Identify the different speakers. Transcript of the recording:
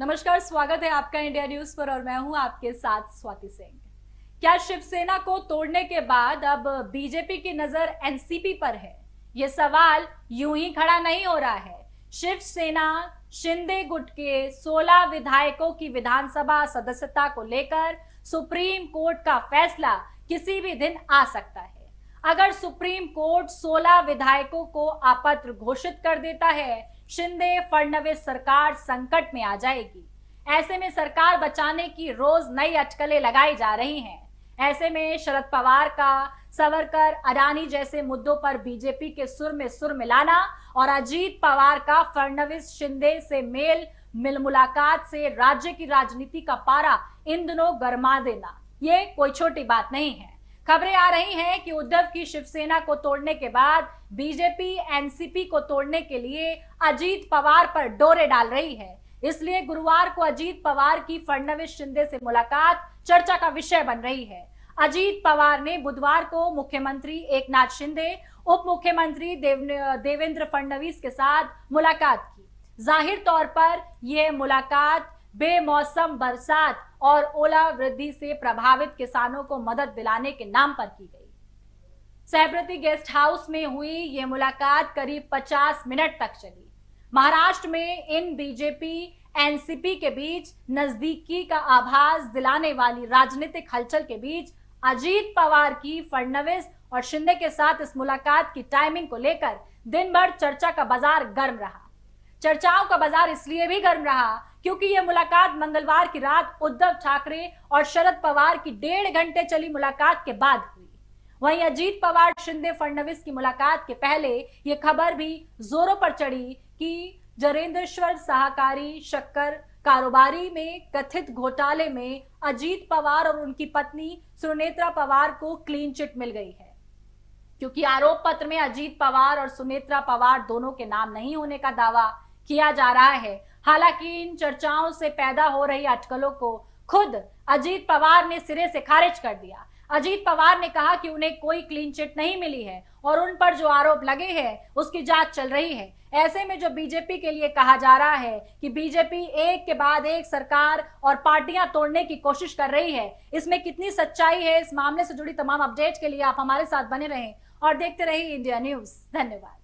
Speaker 1: नमस्कार स्वागत है आपका इंडिया न्यूज पर और मैं हूं आपके साथ स्वाति सिंह क्या शिवसेना को तोड़ने के बाद अब बीजेपी की नजर एनसीपी पर है यह सवाल यूं ही खड़ा नहीं हो रहा है शिवसेना शिंदे गुट के 16 विधायकों की विधानसभा सदस्यता को लेकर सुप्रीम कोर्ट का फैसला किसी भी दिन आ सकता है अगर सुप्रीम कोर्ट 16 विधायकों को आपत्र घोषित कर देता है शिंदे फडणवीस सरकार संकट में आ जाएगी ऐसे में सरकार बचाने की रोज नई अटकलें लगाई जा रही हैं ऐसे में शरद पवार का सवरकर अडानी जैसे मुद्दों पर बीजेपी के सुर में सुर मिलाना और अजीत पवार का फडणवीस शिंदे से मेल मिल मुलाकात से राज्य की राजनीति का पारा इन दिनों गरमा देना ये कोई छोटी बात नहीं है खबरें आ रही हैं कि उद्धव की शिवसेना को तोड़ने के बाद बीजेपी एनसीपी को तोड़ने के लिए अजीत पवार पर डोरे डाल रही है इसलिए गुरुवार को अजीत पवार की फडणवीस शिंदे से मुलाकात चर्चा का विषय बन रही है अजीत पवार ने बुधवार को मुख्यमंत्री एकनाथ शिंदे उप मुख्यमंत्री देवेंद्र फडणवीस के साथ मुलाकात की जाहिर तौर पर यह मुलाकात बेमौसम बरसात और ओलावृद्धि से प्रभावित किसानों को मदद दिलाने के नाम पर की गई सहप्रति गेस्ट हाउस में हुई ये मुलाकात करीब 50 मिनट तक चली महाराष्ट्र में इन बीजेपी एनसीपी के बीच नजदीकी का आभास दिलाने वाली राजनीतिक हलचल के बीच अजीत पवार की फडणवीस और शिंदे के साथ इस मुलाकात की टाइमिंग को लेकर दिन भर चर्चा का बाजार गर्म रहा चर्चाओं का बाजार इसलिए भी गर्म रहा क्योंकि ये मुलाकात मंगलवार की रात उद्धव ठाकरे और शरद पवार की डेढ़ घंटे चली मुलाकात के बाद हुई वहीं अजीत पवार शिंदे फडणवीस की मुलाकात के पहले ये खबर भी जोरों पर चढ़ी कि जरेंद्रेश्वर सहकारी शक्कर कारोबारी में कथित घोटाले में अजीत पवार और उनकी पत्नी सुनेत्रा पवार को क्लीन चिट मिल गई है क्योंकि आरोप पत्र में अजीत पवार और सुनेत्रा पवार दोनों के नाम नहीं होने का दावा किया जा रहा है हालांकि इन चर्चाओं से पैदा हो रही अटकलों को खुद अजीत पवार ने सिरे से खारिज कर दिया अजीत पवार ने कहा कि उन्हें कोई क्लीन चिट नहीं मिली है और उन पर जो आरोप लगे हैं उसकी जांच चल रही है ऐसे में जो बीजेपी के लिए कहा जा रहा है कि बीजेपी एक के बाद एक सरकार और पार्टियां तोड़ने की कोशिश कर रही है इसमें कितनी सच्चाई है इस मामले से जुड़ी तमाम अपडेट के लिए आप हमारे साथ बने रहें और देखते रहिए इंडिया न्यूज धन्यवाद